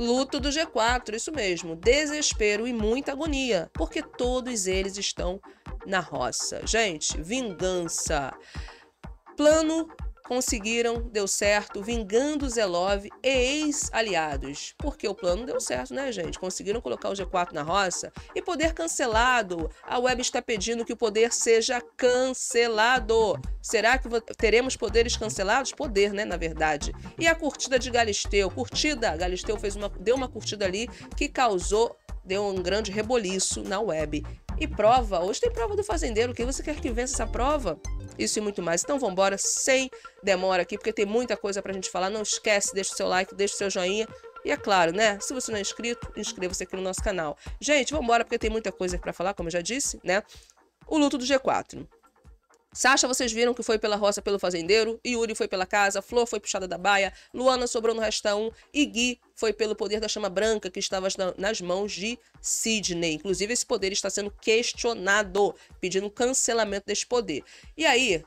Luto do G4, isso mesmo, desespero e muita agonia, porque todos eles estão na roça. Gente, vingança. Plano conseguiram, deu certo, vingando Zelov e ex-aliados. Porque o plano deu certo, né, gente? Conseguiram colocar o G4 na roça e poder cancelado. A web está pedindo que o poder seja cancelado. Será que teremos poderes cancelados? Poder, né, na verdade. E a curtida de Galisteu? Curtida, Galisteu fez uma, deu uma curtida ali que causou, deu um grande reboliço na web. E prova, hoje tem prova do fazendeiro. Quem você quer que vença essa prova? isso e muito mais. Então vamos embora sem demora aqui, porque tem muita coisa pra gente falar. Não esquece, deixa o seu like, deixa o seu joinha. E é claro, né? Se você não é inscrito, inscreva-se aqui no nosso canal. Gente, vamos embora porque tem muita coisa para falar, como eu já disse, né? O luto do G4. Sasha, vocês viram que foi pela roça pelo fazendeiro, Yuri foi pela casa, Flor foi puxada da baia, Luana sobrou no resta um e Gui foi pelo poder da chama branca que estava nas mãos de Sidney. Inclusive, esse poder está sendo questionado, pedindo cancelamento desse poder. E aí,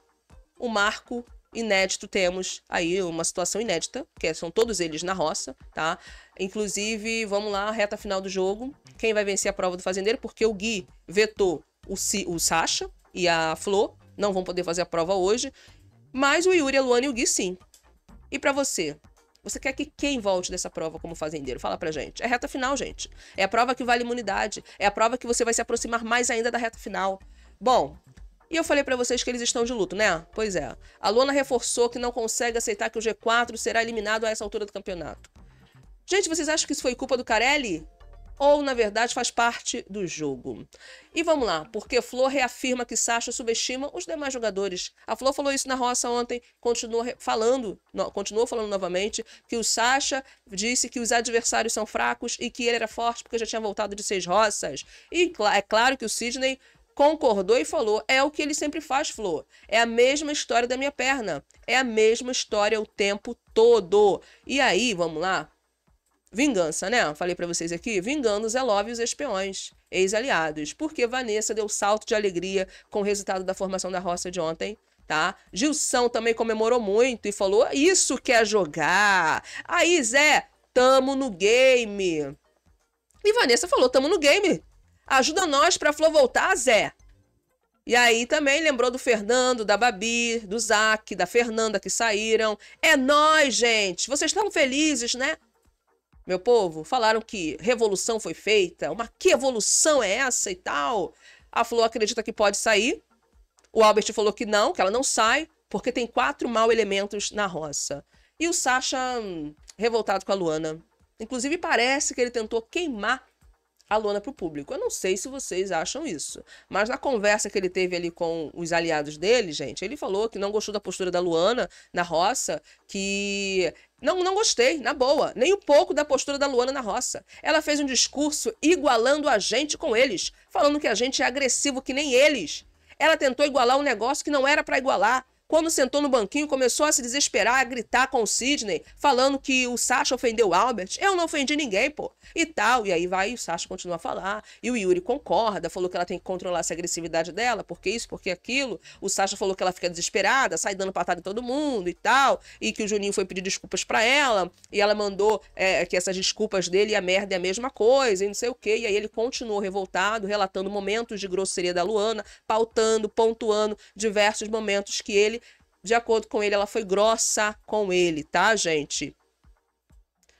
o marco inédito temos aí uma situação inédita, que é, são todos eles na roça, tá? Inclusive, vamos lá, reta final do jogo. Quem vai vencer a prova do fazendeiro? Porque o Gui vetou o, o Sasha e a Flor não vão poder fazer a prova hoje. Mas o Yuri, a Luana e o Gui sim. E para você? Você quer que quem volte dessa prova como fazendeiro? Fala pra gente. É reta final, gente. É a prova que vale imunidade. É a prova que você vai se aproximar mais ainda da reta final. Bom, e eu falei para vocês que eles estão de luto, né? Pois é. A Lona reforçou que não consegue aceitar que o G4 será eliminado a essa altura do campeonato. Gente, vocês acham que isso foi culpa do Carelli? ou na verdade faz parte do jogo. E vamos lá, porque Flor reafirma que Sasha subestima os demais jogadores. A Flor falou isso na roça ontem, continuou falando, continuou falando novamente que o Sasha disse que os adversários são fracos e que ele era forte porque já tinha voltado de seis roças. E é claro que o Sidney concordou e falou: é o que ele sempre faz, Flor. É a mesma história da minha perna. É a mesma história o tempo todo. E aí, vamos lá, Vingança, né? Falei para vocês aqui, vingando love e os espiões, ex-aliados, porque Vanessa deu salto de alegria com o resultado da formação da roça de ontem, tá? Gilson também comemorou muito e falou: "Isso quer jogar". Aí, Zé, tamo no game. E Vanessa falou: "Tamo no game. Ajuda nós pra Flor voltar, Zé". E aí também lembrou do Fernando, da Babi, do Zac, da Fernanda que saíram. É nós, gente. Vocês estão felizes, né? meu povo, falaram que revolução foi feita, uma que evolução é essa e tal. A Flor acredita que pode sair. O Albert falou que não, que ela não sai, porque tem quatro mau elementos na roça. E o Sasha, hum, revoltado com a Luana. Inclusive, parece que ele tentou queimar a Luana para o público. Eu não sei se vocês acham isso, mas na conversa que ele teve ali com os aliados dele, gente, ele falou que não gostou da postura da Luana na roça, que não, não gostei, na boa, nem um pouco da postura da Luana na roça. Ela fez um discurso igualando a gente com eles, falando que a gente é agressivo que nem eles. Ela tentou igualar um negócio que não era para igualar. Quando sentou no banquinho, começou a se desesperar, a gritar com o Sidney, falando que o Sasha ofendeu o Albert. Eu não ofendi ninguém, pô. E tal. E aí vai, o Sasha continua a falar. E o Yuri concorda, falou que ela tem que controlar essa agressividade dela, porque isso, porque aquilo. O Sasha falou que ela fica desesperada, sai dando patada em todo mundo e tal. E que o Juninho foi pedir desculpas para ela. E ela mandou é, que essas desculpas dele e a merda é a mesma coisa, e não sei o quê. E aí ele continuou revoltado, relatando momentos de grosseria da Luana, pautando, pontuando diversos momentos que ele de acordo com ele, ela foi grossa com ele, tá, gente?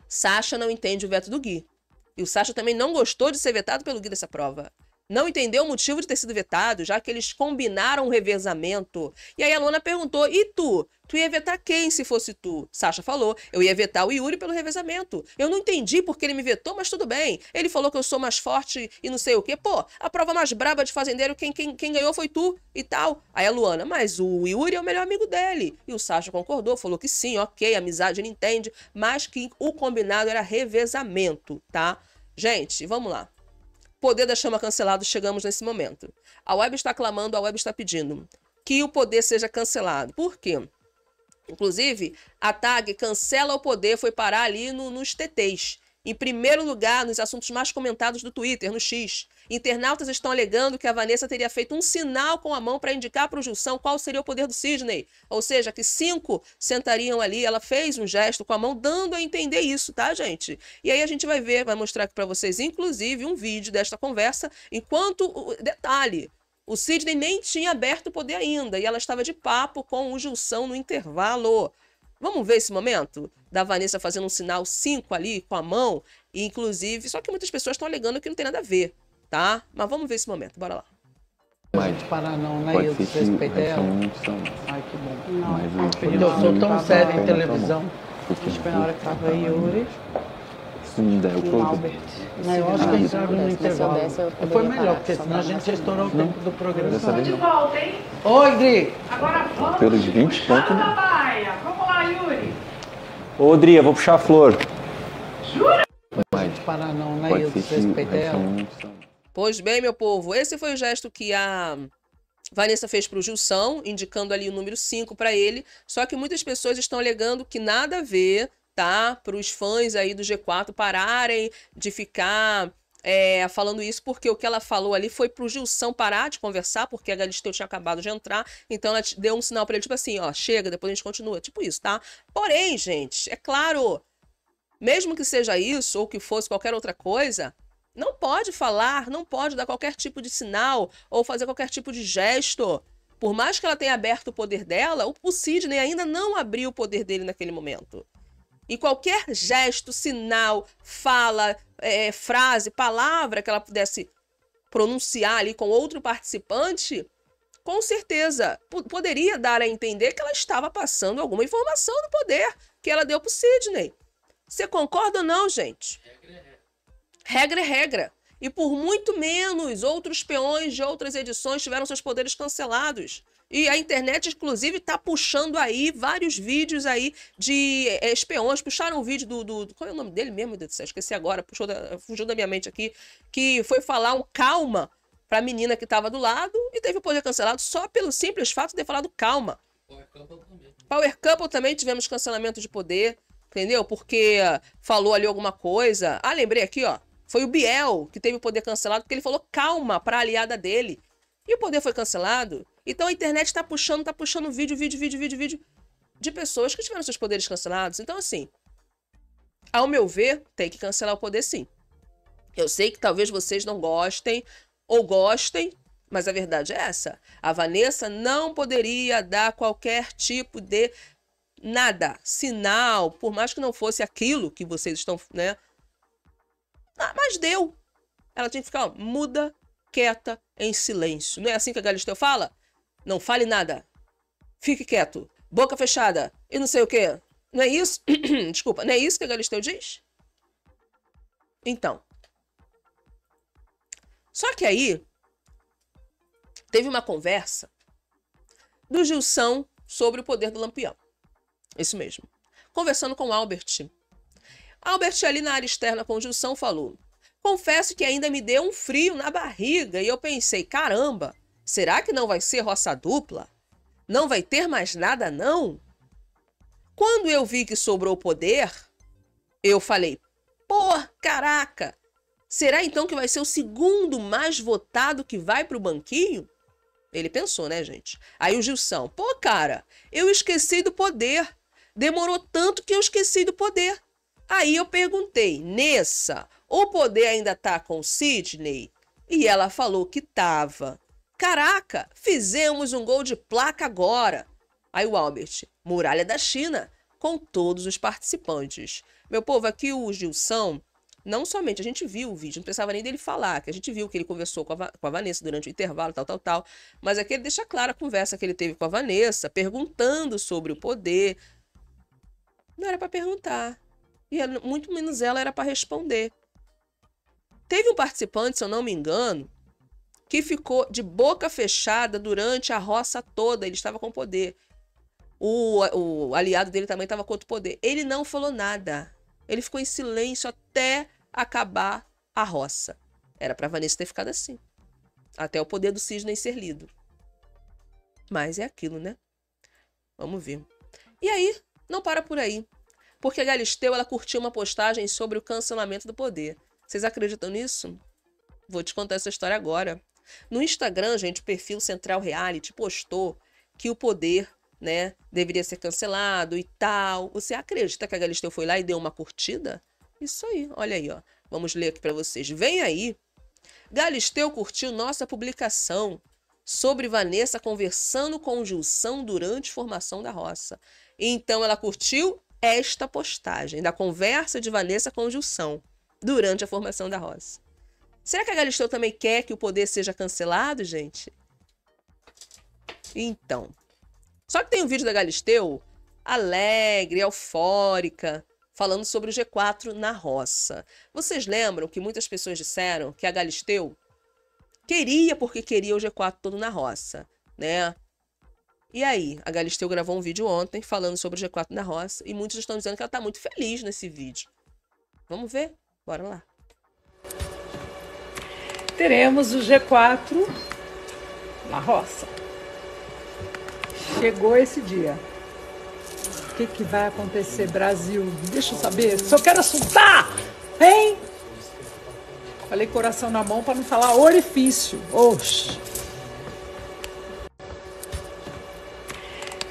Sasha não entende o veto do Gui. E o Sasha também não gostou de ser vetado pelo Gui dessa prova não entendeu o motivo de ter sido vetado, já que eles combinaram um revezamento. E aí a Lona perguntou: e tu? Tu ia vetar quem se fosse tu? Sasha falou: eu ia vetar o Yuri pelo revezamento. Eu não entendi porque ele me vetou, mas tudo bem. Ele falou que eu sou mais forte e não sei o quê. Pô, a prova mais braba de fazendeiro, quem, quem, quem ganhou foi tu e tal. Aí a Luana: mas o Yuri é o melhor amigo dele. E o Sasha concordou, falou que sim, ok, amizade ele entende, mas que o combinado era revezamento, tá? Gente, vamos lá. Poder da chama cancelado, chegamos nesse momento. A web está clamando, a web está pedindo que o poder seja cancelado. Por quê? Inclusive, a tag cancela o poder foi parar ali no, nos TTs. Em primeiro lugar, nos assuntos mais comentados do Twitter, no X, internautas estão alegando que a Vanessa teria feito um sinal com a mão para indicar para o Gilson qual seria o poder do Sidney, Ou seja, que cinco sentariam ali. Ela fez um gesto com a mão, dando a entender isso, tá, gente? E aí a gente vai ver, vai mostrar aqui para vocês, inclusive, um vídeo desta conversa, enquanto. Detalhe. O Sidney nem tinha aberto o poder ainda e ela estava de papo com o Gilson no intervalo. Vamos ver esse momento da Vanessa fazendo um sinal 5 ali com a mão, e inclusive, só que muitas pessoas estão alegando que não tem nada a ver, tá? Mas vamos ver esse momento, bora lá. Mas, parar não, né? eu desrespeito ela. Ai, que bom. Não, mas, não, é eu, sou tão sério em tá tá televisão. Desculpa, na hora que tava aí, Yuri. Se me der o corpo. Eu acho que entraram no intervalo. Foi melhor, porque senão a gente já estourou o tempo do programa. De volta, hein? Oi, Gri! Agora vamos. Pelos 20 pontos. Né? Ô, Dria, vou puxar a flor. Jura? Não pode parar não, né? Pode eu desrespeitei ela. Pois bem, meu povo, esse foi o gesto que a Vanessa fez para o Gilson, indicando ali o número 5 para ele. Só que muitas pessoas estão alegando que nada a ver, tá? Para os fãs aí do G4 pararem de ficar é, falando isso porque o que ela falou ali foi pro Gilson parar de conversar, porque a Galisteu tinha acabado de entrar, então ela deu um sinal para ele, tipo assim, ó, chega, depois a gente continua, tipo isso, tá? Porém, gente, é claro, mesmo que seja isso ou que fosse qualquer outra coisa, não pode falar, não pode dar qualquer tipo de sinal ou fazer qualquer tipo de gesto. Por mais que ela tenha aberto o poder dela, o, o Sidney ainda não abriu o poder dele naquele momento. E qualquer gesto, sinal, fala, é, frase, palavra que ela pudesse pronunciar ali com outro participante, com certeza poderia dar a entender que ela estava passando alguma informação do poder que ela deu para o Sidney. Você concorda ou não, gente? Regra é regra. Regra é regra. E por muito menos, outros peões de outras edições tiveram seus poderes cancelados. E a internet, inclusive, tá puxando aí vários vídeos aí de eh, espeões Puxaram um vídeo do, do, Qual é o nome dele mesmo? Meu Deus do céu, esqueci agora. Puxou da, fugiu da minha mente aqui. Que foi falar um calma pra menina que tava do lado e teve o poder cancelado só pelo simples fato de ter falado calma. Power Couple também. Power Couple também tivemos cancelamento de poder, entendeu? Porque falou ali alguma coisa. Ah, lembrei aqui, ó. Foi o Biel que teve o poder cancelado porque ele falou calma para a aliada dele. E o poder foi cancelado. Então a internet está puxando, está puxando vídeo, vídeo, vídeo, vídeo, vídeo de pessoas que tiveram seus poderes cancelados. Então, assim, ao meu ver, tem que cancelar o poder sim. Eu sei que talvez vocês não gostem ou gostem, mas a verdade é essa. A Vanessa não poderia dar qualquer tipo de nada, sinal, por mais que não fosse aquilo que vocês estão, né, ah, mas deu. Ela tinha que ficar ó, muda, quieta, em silêncio. Não é assim que a Galisteu fala? Não fale nada. Fique quieto. Boca fechada. E não sei o quê. Não é isso? Desculpa, não é isso que a Galisteu diz? Então. Só que aí teve uma conversa do Gilson sobre o poder do Lampião. Isso mesmo. Conversando com o Albert Albert, ali na área externa conjunção, falou: Confesso que ainda me deu um frio na barriga e eu pensei: caramba, será que não vai ser roça dupla? Não vai ter mais nada, não? Quando eu vi que sobrou poder, eu falei: pô, caraca, será então que vai ser o segundo mais votado que vai para o banquinho? Ele pensou, né, gente? Aí o Gilson: pô, cara, eu esqueci do poder. Demorou tanto que eu esqueci do poder. Aí eu perguntei, Nessa, o poder ainda tá com Sidney? E ela falou que tava. Caraca, fizemos um gol de placa agora. Aí o Albert, muralha da China, com todos os participantes. Meu povo, aqui o Gilson, não somente a gente viu o vídeo, não precisava nem dele falar, que a gente viu que ele conversou com a, com a Vanessa durante o intervalo, tal, tal, tal, mas aqui é ele deixa clara a conversa que ele teve com a Vanessa, perguntando sobre o poder. Não era para perguntar, e ela, é muito menos ela era para responder. Teve um participante, se eu não me engano, que ficou de boca fechada durante a roça toda. Ele estava com poder. O, o aliado dele também estava contra o poder. Ele não falou nada. Ele ficou em silêncio até acabar a roça. Era para Vanessa ter ficado assim. Até o poder do cisne ser lido. Mas é aquilo, né? Vamos ver. E aí, não para por aí porque a Galisteu ela curtiu uma postagem sobre o cancelamento do poder. Vocês acreditam nisso? Vou te contar essa história agora. No Instagram, gente, o perfil Central Reality postou que o poder, né, deveria ser cancelado e tal. Você acredita que a Galisteu foi lá e deu uma curtida? Isso aí, olha aí, ó. Vamos ler aqui para vocês. Vem aí. Galisteu curtiu nossa publicação sobre Vanessa conversando com Gilson durante formação da roça. Então ela curtiu esta postagem da conversa de Vanessa com Gilson durante a formação da Rosa. Será que a Galisteu também quer que o poder seja cancelado, gente? Então. Só que tem um vídeo da Galisteu alegre, eufórica, falando sobre o G4 na roça. Vocês lembram que muitas pessoas disseram que a Galisteu queria porque queria o G4 todo na roça, né? E aí, a Galisteu gravou um vídeo ontem falando sobre o G4 na roça e muitos estão dizendo que ela está muito feliz nesse vídeo. Vamos ver? Bora lá. Teremos o G4 na roça. Chegou esse dia. O que, que vai acontecer, Brasil? Deixa eu saber. Só quero assustar! Hein? Falei coração na mão para não falar orifício. Oxi.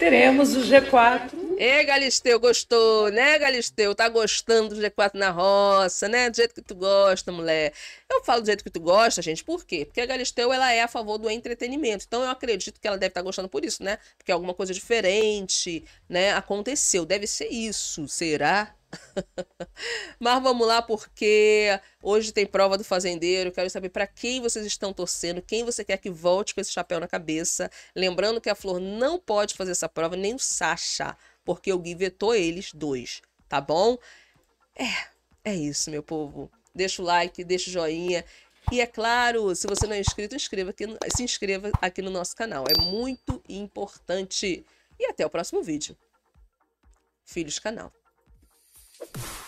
teremos o G4. Ê, Galisteu, gostou, né, Galisteu? Tá gostando do G4 na roça, né? Do jeito que tu gosta, mulher. Eu falo do jeito que tu gosta, gente, por quê? Porque a Galisteu, ela é a favor do entretenimento. Então, eu acredito que ela deve estar tá gostando por isso, né? Porque alguma coisa diferente, né, aconteceu. Deve ser isso. Será? Mas vamos lá, porque hoje tem prova do fazendeiro. Quero saber para quem vocês estão torcendo, quem você quer que volte com esse chapéu na cabeça. Lembrando que a Flor não pode fazer essa prova, nem o Sasha, porque o Gui vetou eles dois, tá bom? É, é isso, meu povo. Deixa o like, deixa o joinha. E é claro, se você não é inscrito, inscreva aqui, se inscreva aqui no nosso canal. É muito importante. E até o próximo vídeo. Filhos Canal. you